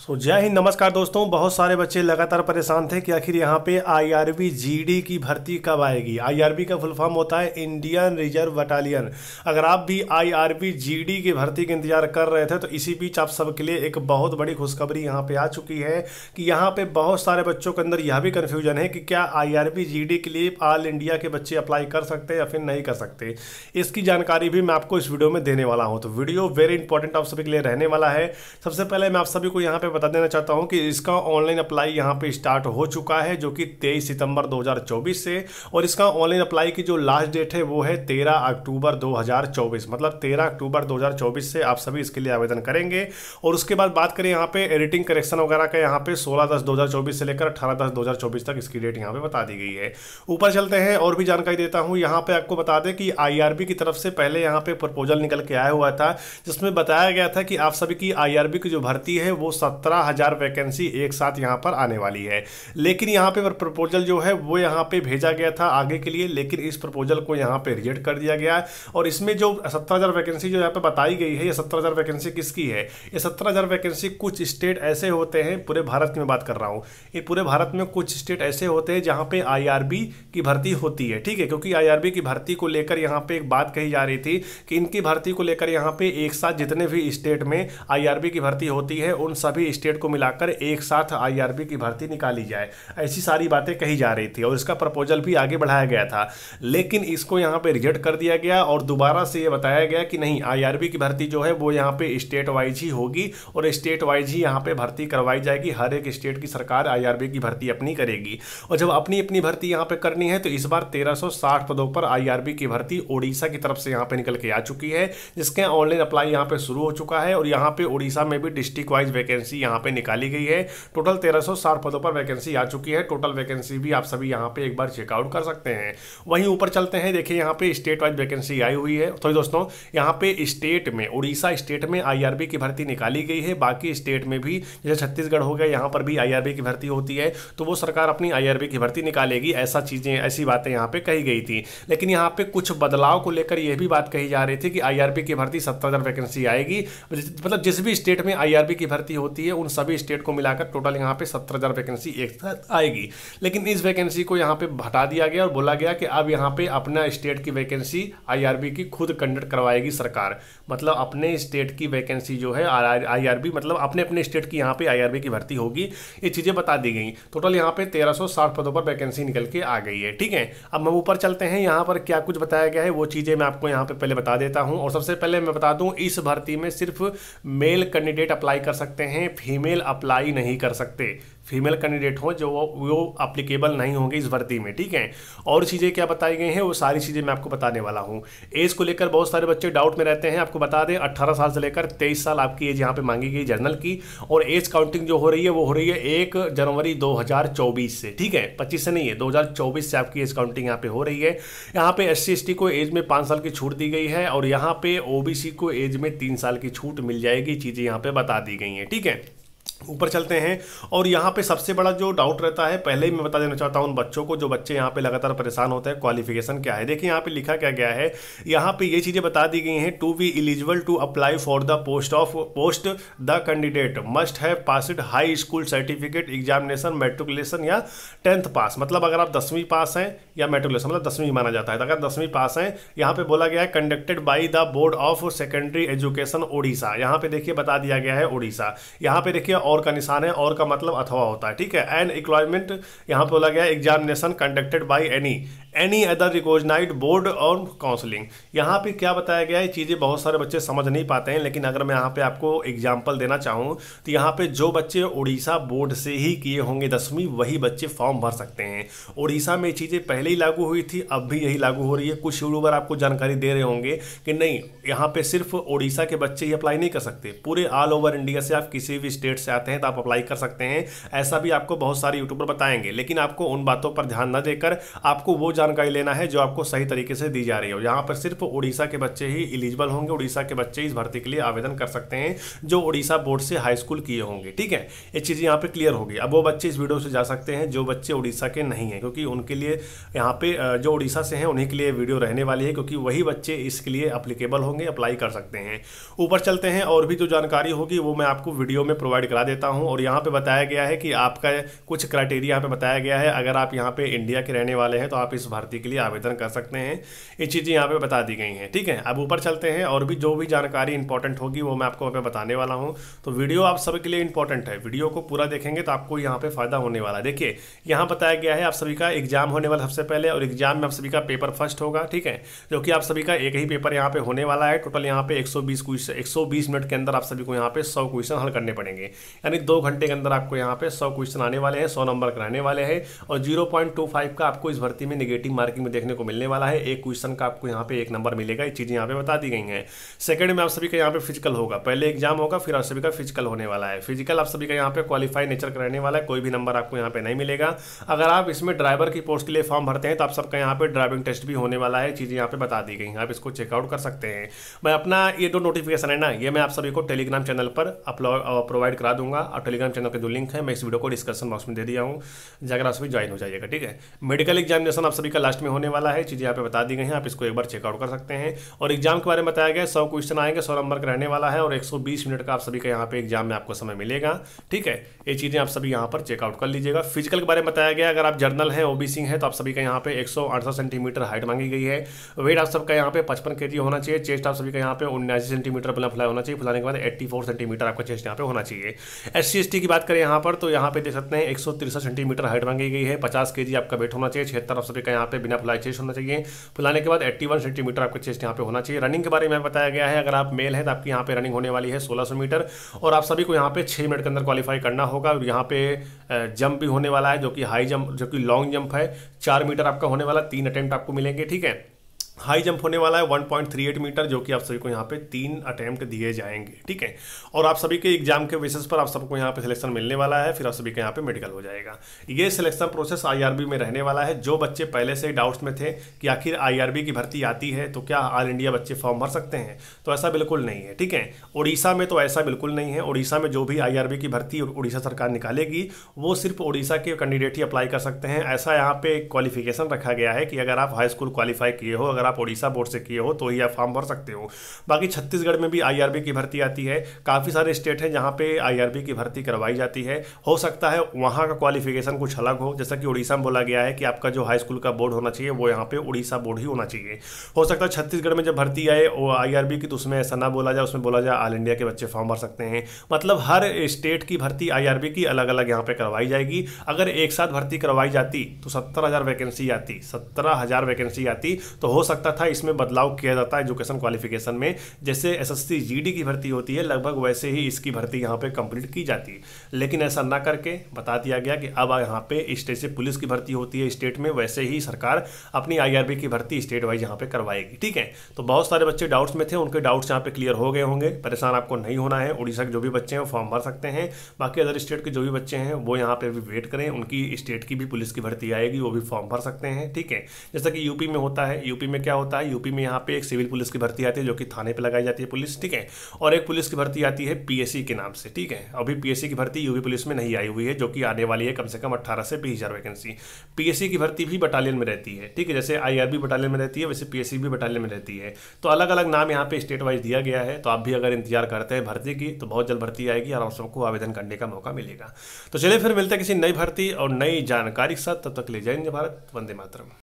सो जय हिंद नमस्कार दोस्तों बहुत सारे बच्चे लगातार परेशान थे कि आखिर यहाँ पे आईआरबी जीडी की भर्ती कब आएगी आईआरबी का फुल फॉर्म होता है इंडियन रिजर्व बटालियन अगर आप भी आईआरबी जीडी की भर्ती का इंतजार कर रहे थे तो इसी बीच आप सबके लिए एक बहुत बड़ी खुशखबरी यहाँ पे आ चुकी है कि यहाँ पे बहुत सारे बच्चों के अंदर यह भी कन्फ्यूजन है कि क्या आई जी के लिए ऑल इंडिया के बच्चे अप्लाई कर सकते हैं या फिर नहीं कर सकते इसकी जानकारी भी मैं आपको इस वीडियो में देने वाला हूँ तो वीडियो वेरी इंपॉर्टेंट आप सभी के लिए रहने वाला है सबसे पहले मैं आप सभी को यहाँ पे मैं बता देना चाहता हूँ कि इसका ऑनलाइन अप्लाई यहाँ पे स्टार्ट हो चुका है जो कि 23 सितंबर 2024 से और इसका ऑनलाइन अप्लाई की जो लास्ट डेट है वो है 13 अक्टूबर 2024 मतलब 13 अक्टूबर 2024 से आप सभी इसके लिए आवेदन करेंगे और उसके बाद बात करें यहाँ पे एडिटिंग करेक्शन वगैरह का यहाँ पे सोलह दस दो से लेकर अठारह दस दो तक इसकी डेट यहाँ पे बता दी गई है ऊपर चलते हैं और भी जानकारी देता हूँ यहाँ पे आपको बता दें कि आई की तरफ से पहले यहाँ पे प्रपोजल निकल के आया हुआ था जिसमें बताया गया था कि आप सभी की आई की जो भर्ती है वो सत्रह हज़ार वैकेंसी एक साथ यहां पर आने वाली है लेकिन यहां पर प्रपोजल जो है वो यहां पे भेजा गया था आगे के लिए लेकिन इस प्रपोजल को यहां पे रिजेक्ट कर दिया गया और इसमें जो सत्रह हज़ार वैकेंसी जो यहां पे बताई गई है ये सत्रह हज़ार वैकेंसी किसकी है ये सत्रह हज़ार वैकेंसी कुछ स्टेट ऐसे होते हैं पूरे भारत की मैं बात कर रहा हूँ ये पूरे भारत में कुछ स्टेट ऐसे होते हैं जहाँ पे आई की भर्ती होती है ठीक है क्योंकि आई की भर्ती को लेकर यहाँ पे एक बात कही जा रही थी कि इनकी भर्ती को लेकर यहाँ पे एक साथ जितने भी स्टेट में आई की भर्ती होती है उन सभी सभी स्टेट को मिलाकर एक साथ आईआरबी की भर्ती निकाली जाए ऐसी सारी बातें कही जा रही थी और इसका प्रपोजल भी आगे बढ़ाया गया था लेकिन इसको यहाँ पे रिजेक्ट कर दिया गया और दोबारा से ये बताया गया कि नहीं आईआरबी की भर्ती जो है वो यहाँ पे स्टेट वाइज ही होगी और स्टेट वाइज ही यहाँ पर भर्ती करवाई जाएगी हर एक स्टेट की सरकार आई की भर्ती अपनी करेगी और जब अपनी अपनी भर्ती यहाँ पर करनी है तो इस बार तेरह पदों पर आई की भर्ती ओडिशा की तरफ से यहाँ पर निकल के आ चुकी है जिसके ऑनलाइन अप्लाई यहाँ पर शुरू हो चुका है और यहाँ पर ओडिशा में भी डिस्ट्रिक्ट वाइज वैकेंसी वैकेंसी यहाँ पे निकाली गई है टोटल तेरह पदों पर वैकेंसी आ चुकी है टोटल वैकेंसी भी आप सभी यहाँ पे एक बार चेकआउट कर सकते हैं वहीं ऊपर चलते हैं देखिए यहाँ पे स्टेट वाइज वैकेंसी आई हुई है सॉरी दोस्तों यहाँ पे स्टेट में उड़ीसा स्टेट में आई की भर्ती निकाली गई है बाकी स्टेट में भी जैसे छत्तीसगढ़ हो गया यहाँ पर भी आई की भर्ती होती है तो वो सरकार अपनी आई की भर्ती निकालेगी ऐसा चीज़ें ऐसी बातें यहाँ पे कही गई थी लेकिन यहाँ पे कुछ बदलाव को लेकर यह भी बात कही जा रही थी कि आई की भर्ती सत्तर वैकेंसी आएगी मतलब जिस भी स्टेट में आई की भर्ती होती होती है उन सभी स्टेट को मिलाकर टोटल यहाँ पे सत्तर हज़ार वैकेंसी एक साथ आएगी लेकिन इस वैकेंसी को यहाँ पे हटा दिया गया और बोला गया कि अब यहाँ पे अपना स्टेट की वैकेंसी आईआरबी की खुद कंडक्ट करवाएगी सरकार मतलब अपने स्टेट की वैकेंसी जो है आई मतलब अपने अपने स्टेट की यहाँ पे आई की भर्ती होगी ये चीज़ें बता दी गई टोटल यहाँ पे तेरह पदों पर वैकेंसी निकल के आ गई है ठीक है अब हम ऊपर चलते हैं यहाँ पर क्या कुछ बताया गया है वो चीज़ें मैं आपको यहाँ पर पहले बता देता हूँ और सबसे पहले मैं बता दूँ इस भर्ती में सिर्फ मेल कैंडिडेट अप्लाई कर सकते हैं फीमेल अप्लाई नहीं कर सकते फीमेल कैंडिडेट हो जो वो वो अप्लीकेबल नहीं होंगे इस भर्ती में ठीक है और चीज़ें क्या बताई गई हैं वो सारी चीज़ें मैं आपको बताने वाला हूँ एज को लेकर बहुत सारे बच्चे डाउट में रहते हैं आपको बता दें अट्ठारह साल से लेकर तेईस साल आपकी एज यहाँ पर मांगी गई जर्नल की और एज काउंटिंग जो हो रही है वो हो रही है एक जनवरी दो से ठीक है पच्चीस से नहीं है दो से आपकी एज काउंटिंग यहाँ पर हो रही है यहाँ पर एस सी को एज में पाँच साल की छूट दी गई है और यहाँ पर ओ को एज में तीन साल की छूट मिल जाएगी चीज़ें यहाँ पर बता दी गई हैं ठीक है ऊपर चलते हैं और यहाँ पे सबसे बड़ा जो डाउट रहता है पहले ही मैं बता देना चाहता हूँ उन बच्चों को जो बच्चे यहाँ पे लगातार परेशान होते हैं क्वालिफिकेशन क्या है देखिए यहाँ पे लिखा क्या गया है यहाँ पे ये चीज़ें बता दी गई हैं to be eligible to apply for the post of post the candidate must have passed high school certificate examination matriculation या टेंथ पास मतलब अगर आप दसवीं पास हैं या मेट्रिकुलेशन मतलब दसवीं माना जाता है तो अगर दसवीं पास हैं यहाँ पर बोला गया है conducted by the board of secondary education Odisha यहाँ पर देखिए बता दिया गया है ओडिशा यहाँ पे देखिए और का निशान है और का मतलब अथवा होता है ठीक है एन इक्लॉयमेंट यहाँ पर बोला गया examination conducted by any any other recognised board और काउंसलिंग यहाँ पे क्या बताया गया है चीज़ें बहुत सारे बच्चे समझ नहीं पाते हैं लेकिन अगर मैं यहाँ पे आपको एग्जाम्पल देना चाहूँ तो यहाँ पे जो बच्चे उड़ीसा बोर्ड से ही किए होंगे दसवीं वही बच्चे फॉर्म भर सकते हैं उड़ीसा में चीज़ें पहले ही लागू हुई थी अब भी यही लागू हो रही है कुछ यूट्यूबर आपको जानकारी दे रहे होंगे कि नहीं यहाँ पर सिर्फ उड़ीसा के बच्चे ही अप्लाई नहीं कर सकते पूरे ऑल ओवर इंडिया से आप किसी भी स्टेट से आ चाहते हैं तो आप अप्लाई कर सकते हैं ऐसा भी आपको बहुत सारे यूट्यूबर बताएंगे लेकिन आपको उन बातों पर ध्यान न देकर आपको वो जानकारी लेना है जो आपको सही तरीके से दी जा रही हो यहाँ पर सिर्फ उड़ीसा के बच्चे ही इलिजिबल होंगे उड़ीसा के बच्चे इस भर्ती के लिए आवेदन कर सकते हैं जो उड़ीसा बोर्ड से हाई स्कूल किए होंगे ठीक है ये चीज़ यहाँ पर क्लियर होगी अब वो बच्चे इस वीडियो से जा सकते हैं जो बच्चे उड़ीसा के नहीं हैं क्योंकि उनके लिए यहाँ पर जो उड़ीसा से हैं उन्हीं के लिए वीडियो रहने वाली है क्योंकि वही बच्चे इसके लिए अप्लीकेबल होंगे अप्लाई कर सकते हैं ऊपर चलते हैं और भी जो जानकारी होगी वो मैं आपको वीडियो में प्रोवाइड करा देता हूँ और यहाँ पे बताया गया है कि आपका कुछ क्राइटेरिया यहाँ पे बताया गया है अगर आप यहाँ पे इंडिया के रहने वाले हैं तो आप इस भर्ती के लिए आवेदन कर सकते हैं ये चीज़ें यहाँ पे बता दी गई हैं ठीक है अब ऊपर चलते हैं और भी जो भी जानकारी इंपॉर्टेंट होगी वो मैं आपको यहाँ बताने वाला हूँ तो वीडियो आप सभी के लिए इंपॉर्टेंट है वीडियो को पूरा देखेंगे तो आपको यहाँ पर फायदा होने वाला है देखिए यहाँ बताया गया है आप सभी का एग्जाम होने वाला सबसे पहले और एग्जाम में आप सभी का पेपर फर्स्ट होगा ठीक है जो कि आप सभी का एक ही पेपर यहाँ पर होने वाला है टोटल यहाँ पे एक सौ बीस मिनट के अंदर आप सभी को यहाँ पे सौ क्वेश्चन हल करने पड़ेंगे यानी दो घंटे के अंदर आपको यहाँ पे सौ क्वेश्चन आने वाले हैं सौ नंबर कराने वाले हैं और जीरो पॉइंट टू फाइव का आपको इस भर्ती में निगेटिव मार्किंग में देखने को मिलने वाला है एक क्वेश्चन का आपको यहाँ पे एक नंबर मिलेगा ये चीज़ें यहाँ पे बता दी गई हैं सेकंड में आप सभी का यहाँ पे फिजिकल होगा पहले एग्जाम होगा फिर आप सभी का फिजिकल होने वाला है फिजिकल आप सभी का यहाँ पे क्वालिफाई नेचर कराने वाला है कोई भी नंबर आपको यहाँ पे नहीं मिलेगा अगर आप इसमें ड्राइवर की पोस्ट के लिए फॉर्म भरते हैं तो आप सबका यहाँ पे ड्राइविंग टेस्ट भी होने वाला है चीज़ें यहाँ पे बता दी गई हैं आप इसको चेकआउट कर सकते हैं मैं अपना ये जो नोटिफिकेशन है ना ये मैं आप सभी को टेलीग्राम चैनल पर अपलोड प्रोवाइड करा दूंगा और टेलीग्राम चैनल के दो लिंक है मैं इस वीडियो को डिस्क्रिप्शन बॉक्स में दे दिया हूँ जाकर आप सभी ज्वाइन हो जाइएगा ठीक है मेडिकल एग्जामिनेशन आप सभी का लास्ट में होने वाला है चीज़ें यहाँ पे बता दी गई हैं आप इसको एक बार चेकआउट कर सकते हैं और एग्जाम के बारे में बताया गया सौ क्वेश्चन आएंगे सौ नंबर का रहने वाला है और एक मिनट का आप सभी का यहाँ पे एग्जाम में आपको समय मिलेगा ठीक है ये चीज़ें आप सभी यहाँ पर चेकआउट कर लीजिएगा फिजिकल के बारे में बताया गया अगर आप जर्नल है ओबीसी है तो आप सभी का यहाँ पे एक सेंटीमीटर हाइट मांगी गई है वेट आप सबका यहाँ पे पचपन के होना चाहिए चेस्ट आप सभी का यहाँ पे उन्यासी सेंटीमीटर बना फुलाया होना चाहिए फुलाने के बाद एट्टी सेंटीमीटर आपका चेस्ट यहाँ पे होना चाहिए एस सी की बात करें यहाँ पर तो यहाँ पे देख सकते हैं एक सेंटीमीटर हाइट मांगी गई है पचास के आपका वेट होना चाहिए छिहत्तर अफसर का यहाँ पे बिना फुलाई चेस्ट होना चाहिए फुलाने के बाद एट्टी सेंटीमीटर आपका चेस्ट यहाँ पे होना चाहिए रनिंग के बारे में बताया गया है अगर आप मेल है तो आपकी यहाँ पे रनिंग होने वाली है सोलह मीटर और आप सभी को यहाँ पे छः मिनट के अंदर क्वालिफाई करना होगा और यहाँ पे जंप भी होने वाला है जो कि हाई जंप जो कि लॉन्ग जंप है चार मीटर आपका होने वाला तीन अटैम्प्ट आपको मिलेंगे ठीक है हाई जंप होने वाला है 1.38 मीटर जो कि आप सभी को यहाँ पे तीन अटैम्प्ट दिए जाएंगे ठीक है और आप सभी के एग्जाम के बेसिस पर आप सबको यहाँ पे सिलेक्शन मिलने वाला है फिर आप सभी के यहाँ पे मेडिकल हो जाएगा ये सिलेक्शन प्रोसेस आईआरबी में रहने वाला है जो बच्चे पहले से डाउट्स में थे कि आखिर आई की भर्ती आती है तो क्या ऑल इंडिया बच्चे फॉर्म भर सकते हैं तो ऐसा बिल्कुल नहीं है ठीक है उड़ीसा में तो ऐसा बिल्कुल नहीं है उड़ीसा में जो भी आई की भर्ती उड़ीसा सरकार निकालेगी वो सिर्फ उड़ीसा के कैंडिडेट ही अप्लाई कर सकते हैं ऐसा यहाँ पे क्वालिफिकेशन रखा गया है कि अगर आप हाई स्कूल क्वालिफाई किए हो अगर आप ओडिशा बोर्ड से किए हो तो ही आप फॉर्म भर सकते हो बाकी छत्तीसगढ़ में भी आई की भर्ती आती है काफ़ी सारे स्टेट हैं जहाँ पे आई की भर्ती करवाई जाती है हो सकता है वहाँ का क्वालिफिकेशन कुछ अलग हो जैसा कि उड़ीसा में बोला गया है कि आपका जो हाई स्कूल का बोर्ड होना चाहिए वो यहाँ पे उड़ीसा बोर्ड ही होना चाहिए हो सकता है छत्तीसगढ़ में जब भर्ती आए आई की तो उसमें ऐसा ना बोला जाए उसमें बोला जाए ऑल इंडिया के बच्चे फॉर्म भर सकते हैं मतलब हर स्टेट की भर्ती आई की अलग अलग यहाँ पर करवाई जाएगी अगर एक साथ भर्ती करवाई जाती तो सत्तर वैकेंसी आती सत्रह वैकेंसी आती तो हो सकता था इसमें बदलाव किया जाता है एजुकेशन क्वालिफिकेशन में जैसे एस एस की भर्ती होती है लगभग वैसे ही इसकी भर्ती यहाँ पे कंप्लीट की जाती है लेकिन ऐसा ना करके बता दिया गया कि अब यहाँ पे स्टेट से पुलिस की भर्ती होती है स्टेट में वैसे ही सरकार अपनी आई की भर्ती स्टेट वाइज यहाँ पे करवाएगी ठीक है तो बहुत सारे बच्चे डाउट्स में थे उनके डाउट्स यहाँ पे क्लियर हो गए होंगे परेशान आपको नहीं होना है उड़ीसा के जो भी बच्चे हैं फॉर्म भर सकते हैं बाकी अदर स्टेट के जो भी बच्चे हैं वो यहाँ पे भी वेट करें उनकी स्टेट की भी पुलिस की भर्ती आएगी वो भी फॉर्म भर सकते हैं ठीक है जैसा कि यूपी में होता है यूपी में में क्या होता है यूपी में यहाँ पे एक सिविल पुलिस की भर्ती आती है जो कि थाने पे लगाई जाती है पुलिस ठीक है और एक पुलिस की भर्ती आती है पीएससी के नाम से ठीक है अभी पीएससी की भर्ती यूपी पुलिस में नहीं आई हुई है जो कि आने वाली है कम से कम अट्ठारह से बीस वैकेंसी पीएससी की भर्ती भी बटालियन में रहती है ठीक है जैसे आई बटालियन में रहती है वैसे पीएससी भी बटालियन में रहती है तो अलग अलग नाम यहाँ पे स्टेट वाइज दिया गया है तो आप भी अगर इंतजार करते हैं भर्ती की तो बहुत जल्द भर्ती आएगी और आप सबको आवेदन करने का मौका मिलेगा तो चलिए फिर मिलते हैं किसी नई भर्ती और नई जानकारी के साथ तब तक ले जाएंगे भारत वंदे मातरम